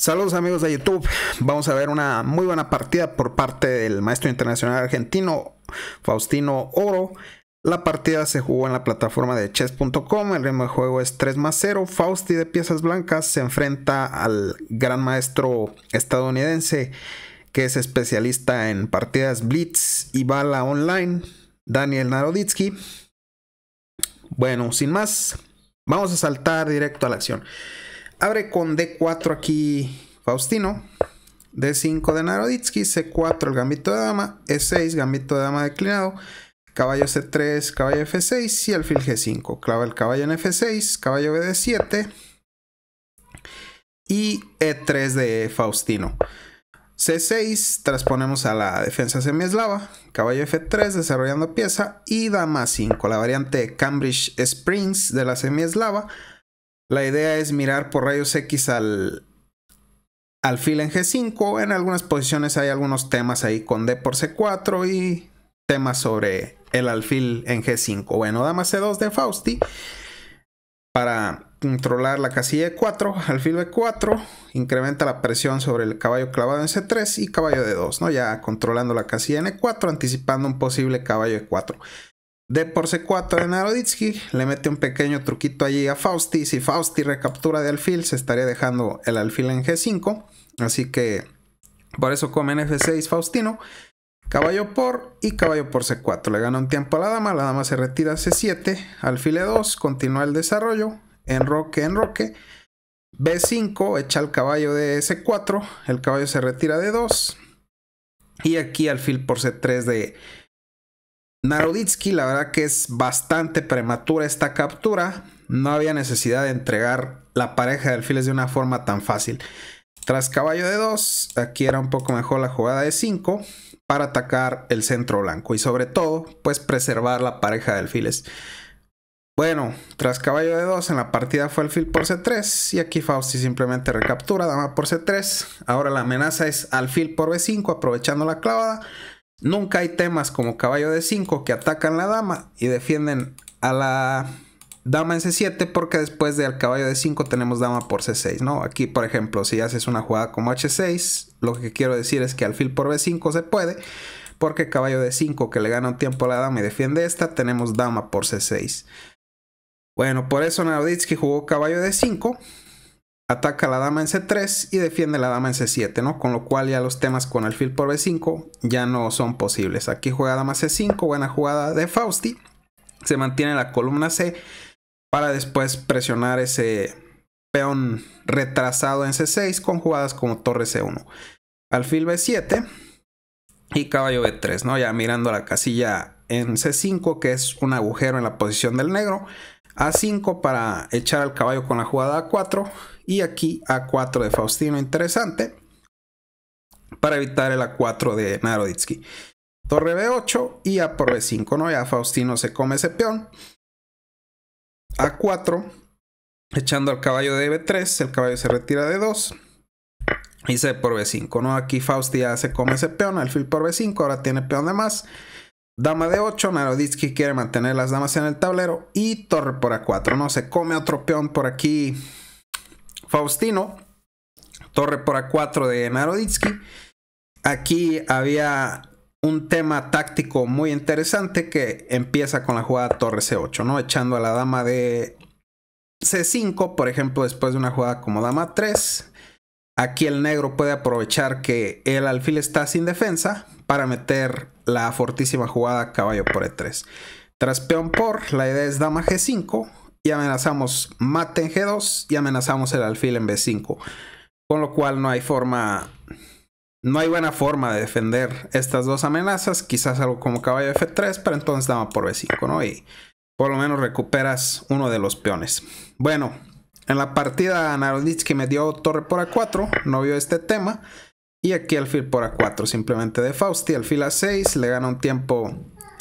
Saludos amigos de YouTube. Vamos a ver una muy buena partida por parte del maestro internacional argentino Faustino Oro. La partida se jugó en la plataforma de chess.com. El ritmo de juego es 3 más 0. Fausti de piezas blancas se enfrenta al gran maestro estadounidense que es especialista en partidas blitz y bala online, Daniel Naroditsky. Bueno, sin más, vamos a saltar directo a la acción. Abre con D4 aquí Faustino. D5 de Naroditsky, C4 el gambito de dama, E6 gambito de dama declinado, caballo C3, caballo F6 y alfil G5. Clava el caballo en F6, caballo BD7 y E3 de Faustino. C6, transponemos a la defensa semieslava, caballo F3 desarrollando pieza y dama 5, la variante Cambridge Springs de la semieslava. La idea es mirar por rayos X al, alfil en G5. En algunas posiciones hay algunos temas ahí con D por C4 y temas sobre el alfil en G5. Bueno, dama C2 de Fausti para controlar la casilla E4, alfil B4, incrementa la presión sobre el caballo clavado en C3 y caballo de 2 ¿no? Ya controlando la casilla en E4, anticipando un posible caballo E4. D por C4 de Naroditsky, le mete un pequeño truquito allí a Fausti. Si Fausti recaptura de alfil, se estaría dejando el alfil en G5. Así que por eso comen F6 Faustino. Caballo por y caballo por C4. Le gana un tiempo a la dama, la dama se retira C7, alfil E2, continúa el desarrollo, enroque, enroque. B5, echa el caballo de c 4 el caballo se retira de 2. Y aquí alfil por C3 de Naroditsky, la verdad que es bastante prematura esta captura. No había necesidad de entregar la pareja de alfiles de una forma tan fácil. Tras caballo de 2, aquí era un poco mejor la jugada de 5 para atacar el centro blanco y sobre todo, pues preservar la pareja de alfiles. Bueno, tras caballo de 2 en la partida fue alfil por C3 y aquí Fausti simplemente recaptura, dama por C3. Ahora la amenaza es alfil por B5 aprovechando la clavada. Nunca hay temas como caballo de 5 que atacan la dama y defienden a la dama en C7 porque después del caballo de 5 tenemos dama por C6, ¿no? Aquí, por ejemplo, si haces una jugada como H6, lo que quiero decir es que alfil por B5 se puede porque caballo de 5 que le gana un tiempo a la dama y defiende esta, tenemos dama por C6. Bueno, por eso Naroditsky jugó caballo de 5 ataca la dama en c3 y defiende la dama en c7, ¿no? Con lo cual ya los temas con alfil por b5 ya no son posibles. Aquí juega dama c5, buena jugada de Fausti. Se mantiene la columna c para después presionar ese peón retrasado en c6 con jugadas como torre c1. Alfil b7 y caballo b3, ¿no? Ya mirando la casilla en c5 que es un agujero en la posición del negro. A5 para echar al caballo con la jugada A4 y aquí A4 de Faustino, interesante, para evitar el A4 de Naroditsky. Torre B8 y A por B5, ¿no? Ya Faustino se come ese peón. A4, echando al caballo de B3, el caballo se retira de 2 y C por B5, ¿no? Aquí Fausti ya se come ese peón, alfil por B5, ahora tiene peón de más. Dama de 8, Naroditsky quiere mantener las damas en el tablero y torre por A4. No se come otro peón por aquí. Faustino, torre por A4 de Naroditsky. Aquí había un tema táctico muy interesante que empieza con la jugada torre C8, ¿no? Echando a la dama de C5, por ejemplo, después de una jugada como dama 3. Aquí el negro puede aprovechar que el alfil está sin defensa para meter la fortísima jugada caballo por E3. Tras peón por, la idea es dama G5 y amenazamos mate en G2 y amenazamos el alfil en B5. Con lo cual no hay forma, no hay buena forma de defender estas dos amenazas. Quizás algo como caballo F3, pero entonces dama por B5, ¿no? Y por lo menos recuperas uno de los peones. Bueno, en la partida que me dio torre por A4, no vio este tema. Y aquí alfil por a4, simplemente de Fausti, alfil a 6, le gana un tiempo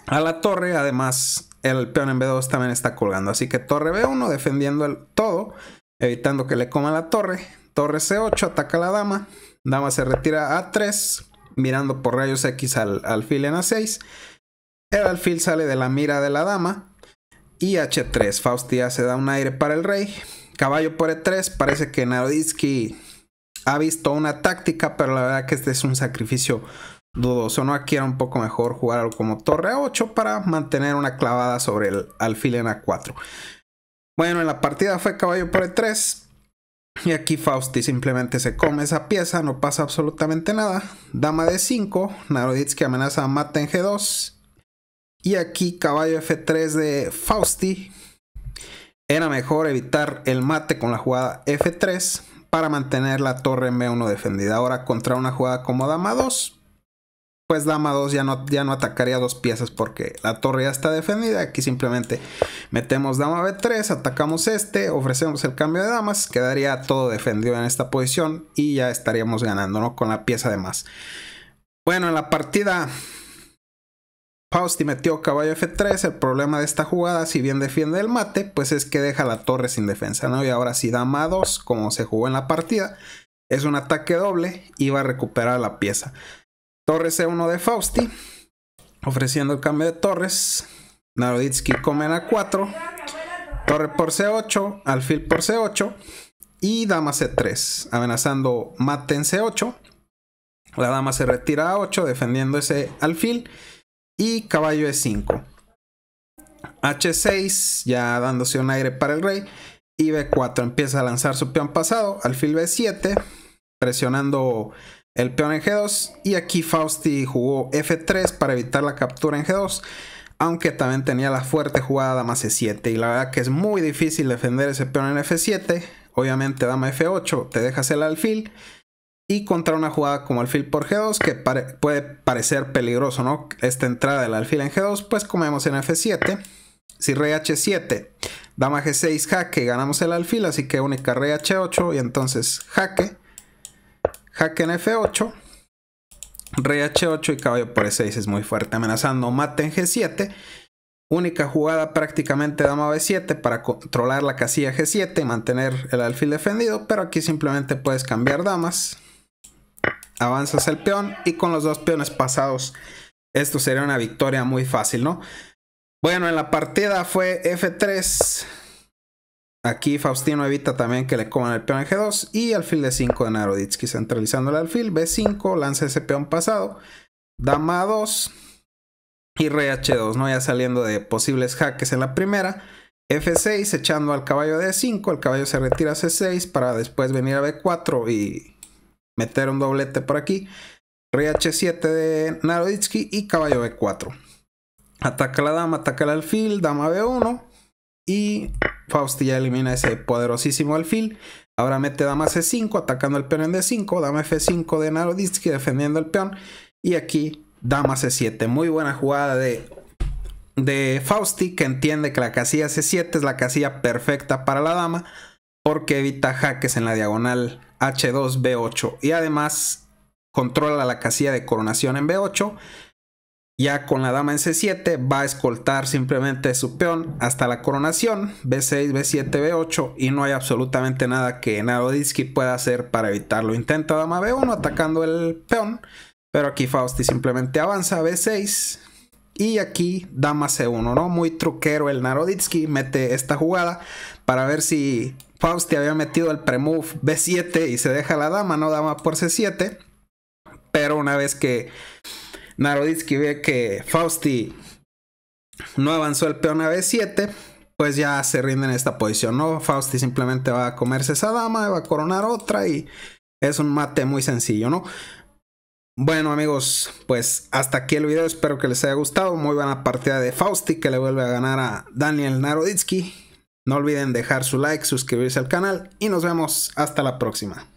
a la torre, además el peón en b2 también está colgando, así que torre b1 defendiendo el todo, evitando que le coma la torre, torre c8 ataca a la dama, dama se retira a 3, mirando por rayos X al alfil en a6, el alfil sale de la mira de la dama y h3, Fausti ya se da un aire para el rey, caballo por e3, parece que Naroditsky ha visto una táctica, pero la verdad que este es un sacrificio dudoso, ¿no? Aquí era un poco mejor jugar algo como torre A8 para mantener una clavada sobre el alfil en A4. Bueno, en la partida fue caballo por E3. Y aquí Fausti simplemente se come esa pieza, no pasa absolutamente nada. Dama de 5, Naroditsky amenaza a mate en G2. Y aquí caballo F3 de Fausti. Era mejor evitar el mate con la jugada F3 para mantener la torre m 1 defendida. Ahora contra una jugada como dama 2, pues dama 2 ya no, ya no atacaría dos piezas porque la torre ya está defendida. Aquí simplemente metemos dama B3, atacamos este, ofrecemos el cambio de damas, quedaría todo defendido en esta posición y ya estaríamos ganando ¿no? con la pieza de más. Bueno, en la partida Fausti metió caballo F3, el problema de esta jugada, si bien defiende el mate, pues es que deja la torre sin defensa, ¿no? Y ahora si dama 2, como se jugó en la partida, es un ataque doble y va a recuperar la pieza. Torre C1 de Fausti, ofreciendo el cambio de torres. Naroditsky come A4, torre por C8, alfil por C8 y dama C3, amenazando mate en C8. La dama se retira a 8 defendiendo ese alfil y caballo E5. H6, ya dándose un aire para el rey. Y B4 empieza a lanzar su peón pasado. Alfil B7, presionando el peón en G2. Y aquí Fausti jugó F3 para evitar la captura en G2. Aunque también tenía la fuerte jugada dama C7. Y la verdad que es muy difícil defender ese peón en F7. Obviamente dama F8 te dejas el alfil y contra una jugada como alfil por G2 que puede parecer peligroso, ¿no? Esta entrada del alfil en G2, pues comemos en F7, si rey H7, dama G6 jaque, ganamos el alfil, así que única rey H8 y entonces jaque, jaque en F8, rey H8 y caballo por E6 es muy fuerte, amenazando mate en G7. Única jugada prácticamente dama B7 para controlar la casilla G7 y mantener el alfil defendido, pero aquí simplemente puedes cambiar damas avanzas el peón y con los dos peones pasados esto sería una victoria muy fácil, ¿no? Bueno, en la partida fue F3. Aquí Faustino evita también que le coman el peón en G2 y alfil de 5 de Naroditsky centralizando el alfil. B5, lanza ese peón pasado. Dama 2 y rey H2, ¿no? Ya saliendo de posibles jaques en la primera. F6 echando al caballo de 5 el caballo se retira a C6 para después venir a B4 y meter un doblete por aquí. rh 7 de Naroditsky y caballo B4. Ataca la dama, ataca el alfil, dama B1. Y Fausti ya elimina ese poderosísimo alfil. Ahora mete dama C5, atacando el peón en D5. Dama F5 de Naroditsky, defendiendo el peón. Y aquí dama C7. Muy buena jugada de, de Fausti, que entiende que la casilla C7 es la casilla perfecta para la dama porque evita jaques en la diagonal H2, B8 y además controla la casilla de coronación en B8. Ya con la dama en C7 va a escoltar simplemente su peón hasta la coronación, B6, B7, B8 y no hay absolutamente nada que Naroditsky pueda hacer para evitarlo. Intenta dama B1 atacando el peón, pero aquí Fausti simplemente avanza B6 y aquí dama C1, ¿no? Muy truquero el Naroditsky, mete esta jugada para ver si Fausti había metido el premove B7 y se deja la dama, no dama por C7. Pero una vez que Naroditsky ve que Fausti no avanzó el peón a B7, pues ya se rinde en esta posición, ¿no? Fausti simplemente va a comerse esa dama, va a coronar otra y es un mate muy sencillo, ¿no? Bueno amigos, pues hasta aquí el video, espero que les haya gustado, muy buena partida de Fausti que le vuelve a ganar a Daniel Naroditsky no olviden dejar su like, suscribirse al canal y nos vemos hasta la próxima.